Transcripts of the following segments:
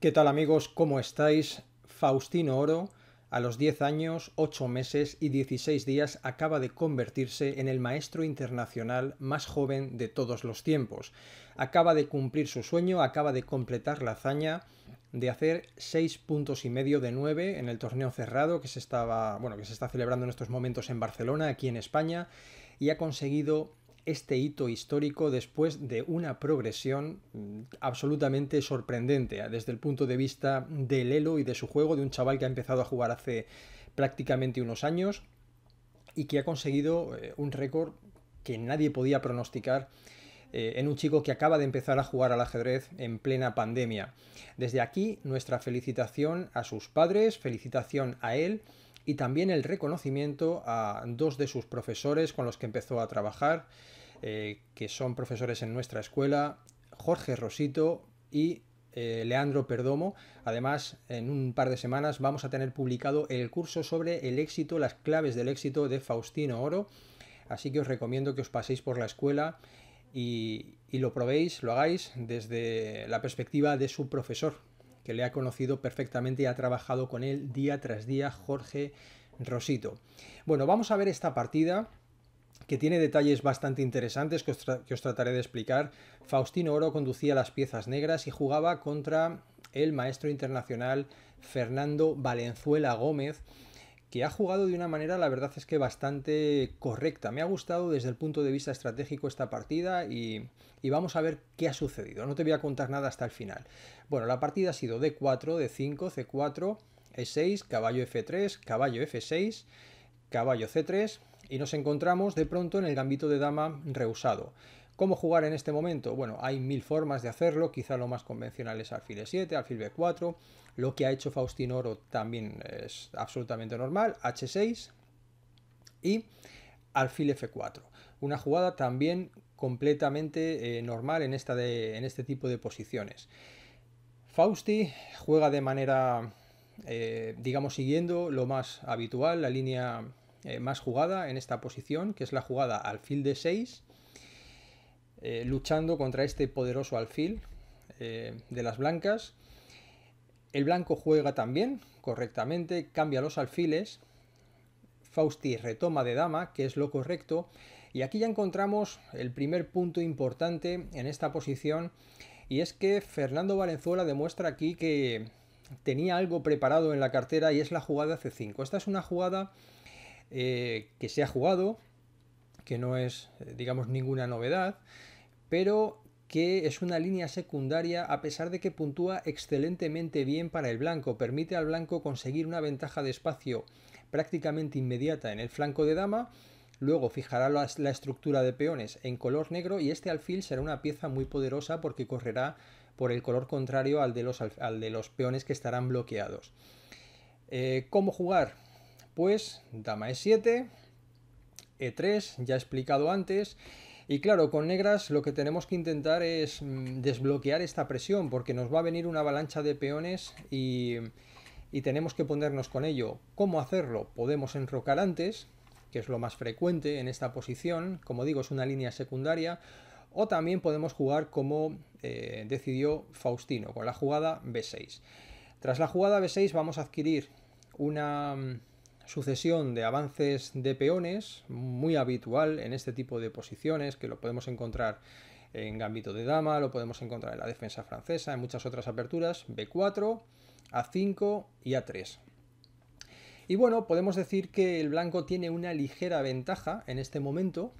¿Qué tal amigos? ¿Cómo estáis? Faustino Oro, a los 10 años, 8 meses y 16 días, acaba de convertirse en el maestro internacional más joven de todos los tiempos. Acaba de cumplir su sueño, acaba de completar la hazaña de hacer 6 puntos y medio de 9 en el torneo cerrado que se estaba, bueno, que se está celebrando en estos momentos en Barcelona, aquí en España, y ha conseguido este hito histórico después de una progresión mm, absolutamente sorprendente ah, desde el punto de vista del Elo y de su juego, de un chaval que ha empezado a jugar hace prácticamente unos años y que ha conseguido eh, un récord que nadie podía pronosticar eh, en un chico que acaba de empezar a jugar al ajedrez en plena pandemia. Desde aquí nuestra felicitación a sus padres, felicitación a él y también el reconocimiento a dos de sus profesores con los que empezó a trabajar, eh, que son profesores en nuestra escuela, Jorge Rosito y eh, Leandro Perdomo. Además, en un par de semanas vamos a tener publicado el curso sobre el éxito, las claves del éxito de Faustino Oro. Así que os recomiendo que os paséis por la escuela y lo probéis, lo hagáis desde la perspectiva de su profesor, que le ha conocido perfectamente y ha trabajado con él día tras día, Jorge Rosito. Bueno, vamos a ver esta partida que tiene detalles bastante interesantes que os, trataré de explicar. Faustino Oro conducía las piezas negras y jugaba contra el maestro internacional Fernando Valenzuela Gómez, que ha jugado de una manera, la verdad es que bastante correcta. Me ha gustado desde el punto de vista estratégico esta partida y, y vamos a ver qué ha sucedido. No te voy a contar nada hasta el final. Bueno, la partida ha sido D4, D5, C4, E6, caballo F3, caballo F6, caballo C3, y nos encontramos de pronto en el gambito de dama rehusado. ¿Cómo jugar en este momento? Bueno, hay mil formas de hacerlo, quizá lo más convencional es alfil e7, alfil b4, lo que ha hecho Faustino Oro también es absolutamente normal, h6 y alfil f4. Una jugada también completamente eh, normal en, esta en este tipo de posiciones. Fausti juega de manera, eh, digamos, siguiendo lo más habitual, la línea eh, más jugada en esta posición, que es la jugada alfil de 6, eh, luchando contra este poderoso alfil eh, de las blancas. El blanco juega también correctamente, cambia los alfiles. Fausti retoma de dama, que es lo correcto. Y aquí ya encontramos el primer punto importante en esta posición, y es que Fernando Valenzuela demuestra aquí que tenía algo preparado en la cartera y es la jugada C5. Esta es una jugada eh, que se ha jugado, que no es, eh, digamos, ninguna novedad, pero que es una línea secundaria a pesar de que puntúa excelentemente bien para el blanco, permite al blanco conseguir una ventaja de espacio prácticamente inmediata en el flanco de dama, luego fijará la, estructura de peones en color negro y este alfil será una pieza muy poderosa porque correrá por el color contrario al de los, de los peones que estarán bloqueados. Eh, ¿Cómo jugar? Pues, dama e7, e3, ya he explicado antes. Y claro, con negras lo que tenemos que intentar es mm, desbloquear esta presión, porque nos va a venir una avalancha de peones y, tenemos que ponernos con ello. ¿Cómo hacerlo? Podemos enrocar antes, que es lo más frecuente en esta posición, como digo, es una línea secundaria, o también podemos jugar como eh, decidió Faustino, con la jugada B6. Tras la jugada B6 vamos a adquirir una mm, sucesión de avances de peones, muy habitual en este tipo de posiciones, que lo podemos encontrar en gambito de dama, lo podemos encontrar en la defensa francesa, en muchas otras aperturas, B4, A5 y A3. Y bueno, podemos decir que el blanco tiene una ligera ventaja en este momento,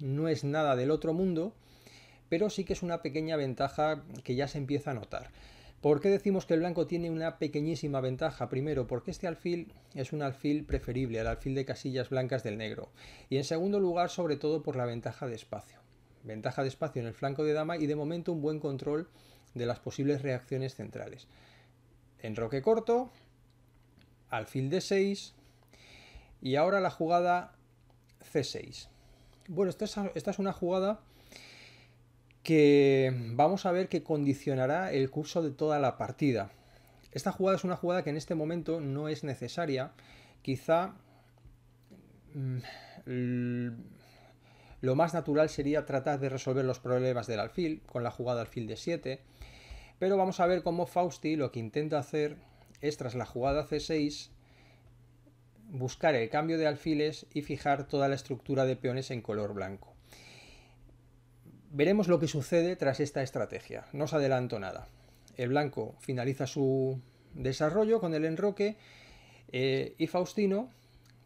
no es nada del otro mundo, pero sí que es una pequeña ventaja que ya se empieza a notar. ¿Por qué decimos que el blanco tiene una pequeñísima ventaja? Primero, porque este alfil es un alfil preferible al alfil de casillas blancas del negro. Y en segundo lugar, sobre todo por la ventaja de espacio. Ventaja de espacio en el flanco de dama y de momento un buen control de las posibles reacciones centrales. Enroque corto, alfil de 6 y ahora la jugada C6. Bueno, esta es una jugada que vamos a ver que condicionará el curso de toda la partida. Esta jugada es una jugada que en este momento no es necesaria. Quizá mm, lo más natural sería tratar de resolver los problemas del alfil con la jugada alfil de 7. Pero vamos a ver cómo Fausti lo que intenta hacer es tras la jugada C6 buscar el cambio de alfiles y fijar toda la estructura de peones en color blanco. Veremos lo que sucede tras esta estrategia. No os adelanto nada. El blanco finaliza su desarrollo con el enroque eh, y Faustino,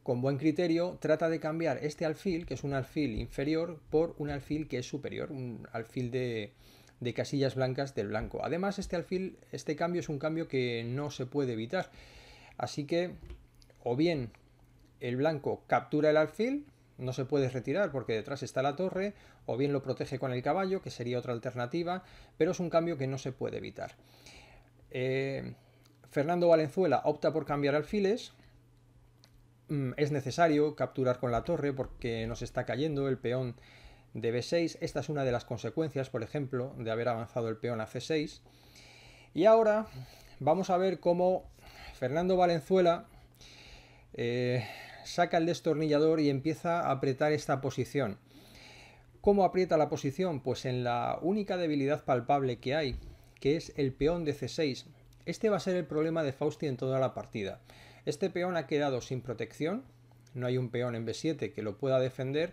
con buen criterio, trata de cambiar este alfil, que es un alfil inferior, por un alfil que es superior, un alfil de, de casillas blancas del blanco. Además, este alfil, este cambio es un cambio que no se puede evitar. Así que, o bien el blanco captura el alfil, no se puede retirar porque detrás está la torre, o bien lo protege con el caballo, que sería otra alternativa, pero es un cambio que no se puede evitar. Eh, Fernando Valenzuela opta por cambiar alfiles. Mm, es necesario capturar con la torre porque nos está cayendo el peón de B6. Esta es una de las consecuencias, por ejemplo, de haber avanzado el peón a C6. Y ahora vamos a ver cómo Fernando Valenzuela eh, saca el destornillador y empieza a apretar esta posición. ¿Cómo aprieta la posición? Pues en la única debilidad palpable que hay, que es el peón de C6. Este va a ser el problema de Fausti en toda la partida. Este peón ha quedado sin protección, no hay un peón en B7 que lo pueda defender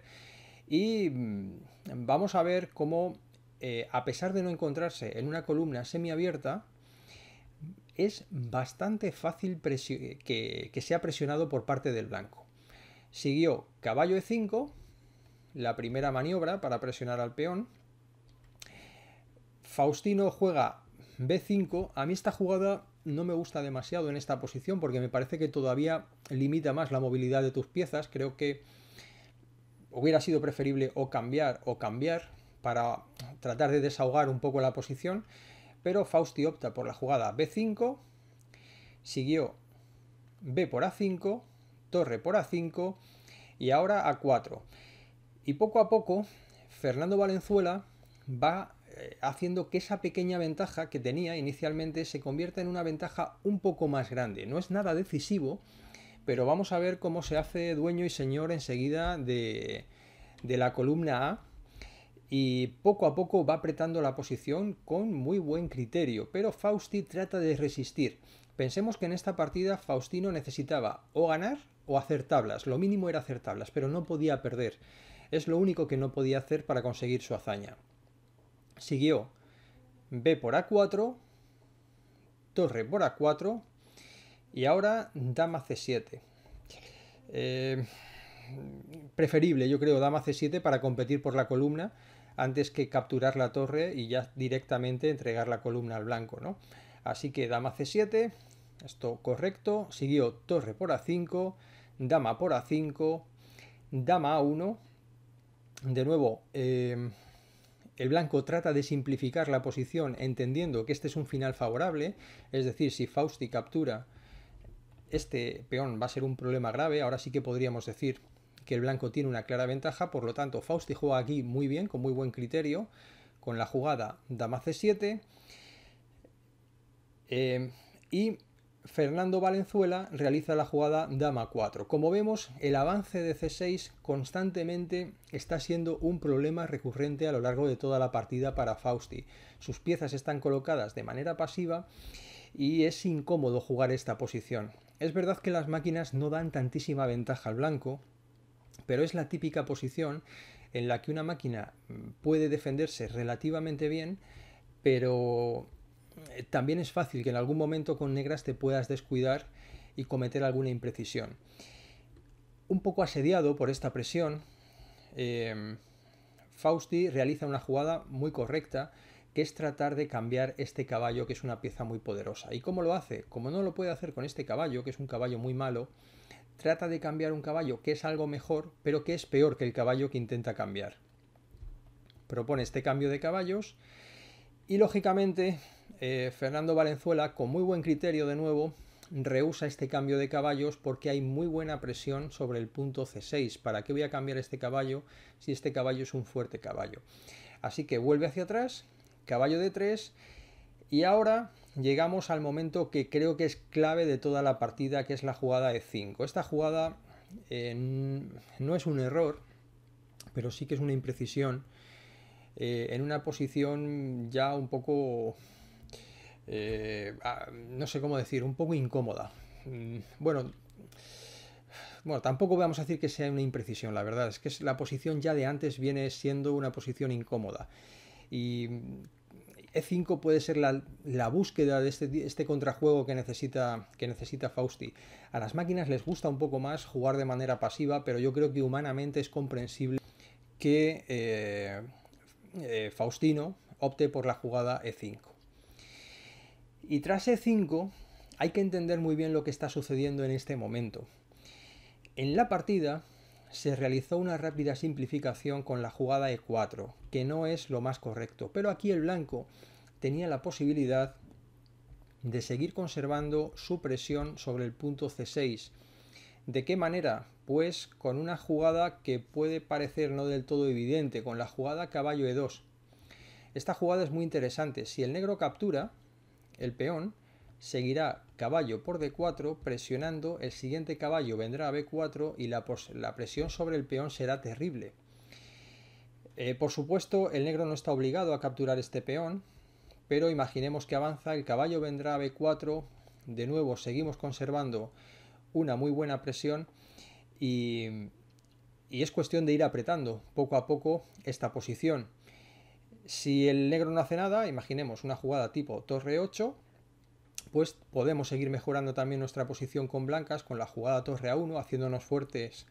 y mm, vamos a ver cómo, eh, a pesar de no encontrarse en una columna semiabierta, es bastante fácil que sea presionado por parte del blanco. Siguió caballo e5, la primera maniobra para presionar al peón. Faustino juega b5. A mí esta jugada no me gusta demasiado en esta posición porque me parece que todavía limita más la movilidad de tus piezas. Creo que hubiera sido preferible o cambiar o cambiar para tratar de desahogar un poco la posición. Pero Fausti opta por la jugada b5, siguió b por a5, torre por a5 y ahora a 4. Y poco a poco, Fernando Valenzuela va eh, haciendo que esa pequeña ventaja que tenía inicialmente se convierta en una ventaja un poco más grande. No es nada decisivo, pero vamos a ver cómo se hace dueño y señor enseguida de, de la columna A y poco a poco va apretando la posición con muy buen criterio, pero Fausti trata de resistir. Pensemos que en esta partida Faustino necesitaba o ganar o hacer tablas. Lo mínimo era hacer tablas, pero no podía perder. Es lo único que no podía hacer para conseguir su hazaña. Siguió B por A4, torre por A4 y ahora dama C7. Eh, preferible, yo creo, dama C7 para competir por la columna antes que capturar la torre y ya directamente entregar la columna al blanco, ¿no? Así que dama C7, esto correcto, siguió torre por A5, dama por a5, dama a1. De nuevo, eh, el blanco trata de simplificar la posición entendiendo que este es un final favorable, es decir, si Fausti captura este peón va a ser un problema grave, ahora sí que podríamos decir que el blanco tiene una clara ventaja, por lo tanto Fausti juega aquí muy bien, con muy buen criterio, con la jugada dama c7, eh, y Fernando Valenzuela realiza la jugada dama 4. Como vemos, el avance de c6 constantemente está siendo un problema recurrente a lo largo de toda la partida para Fausti. Sus piezas están colocadas de manera pasiva y es incómodo jugar esta posición. Es verdad que las máquinas no dan tantísima ventaja al blanco, pero es la típica posición en la que una máquina puede defenderse relativamente bien, pero eh, también es fácil que en algún momento con negras te puedas descuidar y cometer alguna imprecisión. Un poco asediado por esta presión, em, Fausti realiza una jugada muy correcta que es tratar de cambiar este caballo que es una pieza muy poderosa. ¿Y cómo lo hace? Como no lo puede hacer con este caballo, que es un caballo muy malo, trata de cambiar un caballo que es algo mejor, pero que es peor que el caballo que intenta cambiar. Propone este cambio de caballos y lógicamente eh, Fernando Valenzuela, con muy buen criterio de nuevo, rehúsa este cambio de caballos porque hay muy buena presión sobre el punto C6. ¿Para qué voy a cambiar este caballo si este caballo es un fuerte caballo? Así que vuelve hacia atrás, caballo de 3 y ahora llegamos al momento que creo que es clave de toda la partida, que es la jugada de 5. Esta jugada eh, no es un error, pero sí que es una imprecisión eh, en una posición ya un poco eh, ah, no sé cómo decir, un poco incómoda. Mm, bueno, bueno, tampoco vamos a decir que sea una imprecisión, la verdad, es que la posición ya de antes viene siendo una posición incómoda. Y mm, e5 puede ser la, búsqueda de este, este, contrajuego que necesita, que necesita Fausti. A las máquinas les gusta un poco más jugar de manera pasiva, pero yo creo que humanamente es comprensible que eh, eh, Faustino opte por la jugada E5. Y tras E5 hay que entender muy bien lo que está sucediendo en este momento. En la partida se realizó una rápida simplificación con la jugada E4, que no es lo más correcto, pero aquí el blanco tenía la posibilidad de seguir conservando su presión sobre el punto C6. ¿De qué manera? Pues con una jugada que puede parecer no del todo evidente, con la jugada caballo E2. Esta jugada es muy interesante. Si el negro captura, el peón seguirá caballo por D4 presionando, el siguiente caballo vendrá a B4 y la, presión sobre el peón será terrible. Eh, por supuesto, el negro no está obligado a capturar este peón, pero imaginemos que avanza, el caballo vendrá a B4, de nuevo seguimos conservando una muy buena presión y es cuestión de ir apretando poco a poco esta posición. Si el negro no hace nada, imaginemos una jugada tipo torre 8, pues podemos seguir mejorando también nuestra posición con blancas con la jugada torre a 1, haciéndonos fuertes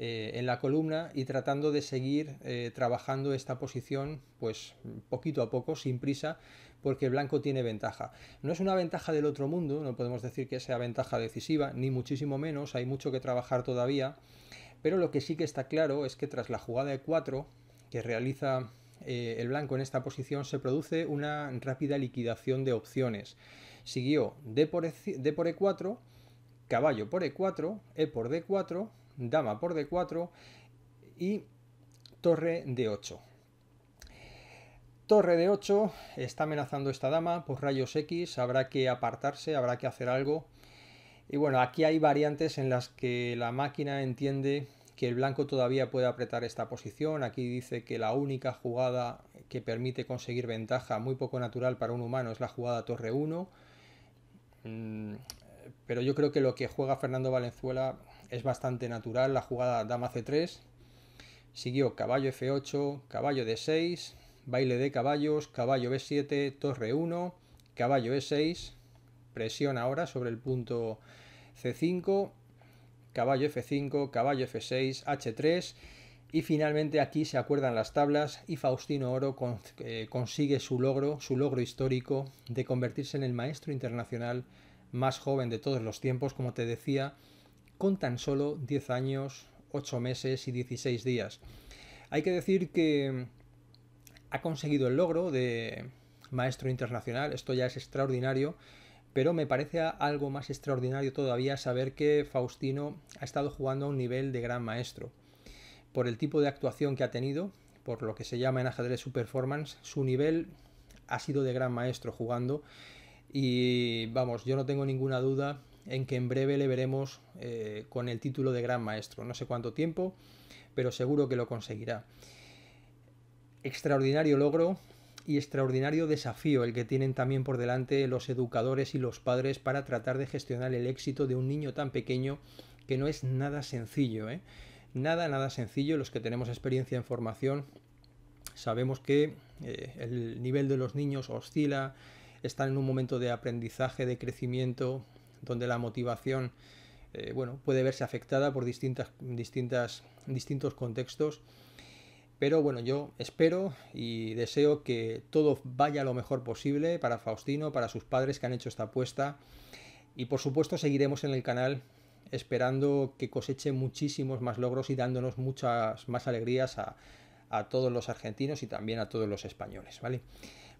eh, en la columna y tratando de seguir eh, trabajando esta posición pues poquito a poco, sin prisa, porque el blanco tiene ventaja. No es una ventaja del otro mundo, no podemos decir que sea ventaja decisiva, ni muchísimo menos, hay mucho que trabajar todavía, pero lo que sí que está claro es que tras la jugada de 4 que realiza eh, el blanco en esta posición se produce una rápida liquidación de opciones. Siguió D por, e, 4 e caballo por E4, E por D4, dama por D4 y torre D8. Torre de 8 está amenazando esta dama por rayos X, habrá que apartarse, habrá que hacer algo. Y bueno, aquí hay variantes en las que la máquina entiende que el blanco todavía puede apretar esta posición. Aquí dice que la única jugada que permite conseguir ventaja muy poco natural para un humano es la jugada torre 1. Mm, pero yo creo que lo que juega Fernando Valenzuela es bastante natural. La jugada dama c3. Siguió caballo f8, caballo d6, baile de caballos, caballo b7, torre 1, caballo e6. Presión ahora sobre el punto c5 caballo F5, caballo F6, H3 y finalmente aquí se acuerdan las tablas y Faustino Oro eh, consigue su logro, su logro histórico de convertirse en el maestro internacional más joven de todos los tiempos, como te decía, con tan solo 10 años, 8 meses y 16 días. Hay que decir que ha conseguido el logro de maestro internacional, esto ya es extraordinario, pero me parece algo más extraordinario todavía saber que Faustino ha estado jugando a un nivel de gran maestro. Por el tipo de actuación que ha tenido, por lo que se llama en ajedrez su performance, su nivel ha sido de gran maestro jugando. Y vamos, yo no tengo ninguna duda en que en breve le veremos eh, con el título de gran maestro. No sé cuánto tiempo, pero seguro que lo conseguirá. Extraordinario logro, y extraordinario desafío el que tienen también por delante los educadores y los padres para tratar de gestionar el éxito de un niño tan pequeño que no es nada sencillo. ¿eh? Nada, nada sencillo. Los que tenemos experiencia en formación sabemos que eh, el nivel de los niños oscila, están en un momento de aprendizaje, de crecimiento, donde la motivación eh, bueno, puede verse afectada por distintas, distintos contextos pero bueno, yo espero y deseo que todo vaya lo mejor posible para Faustino, para sus padres que han hecho esta apuesta. Y por supuesto seguiremos en el canal esperando que coseche muchísimos más logros y dándonos muchas más alegrías a, todos los argentinos y también a todos los españoles, ¿vale?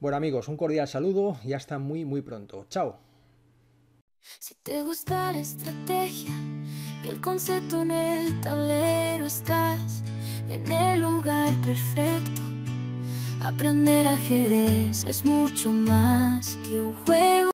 Bueno amigos, un cordial saludo y hasta muy muy pronto. ¡Chao! Si te gusta estrategia, el concepto en el lugar perfecto. Aprender ajedrez es mucho más que un juego.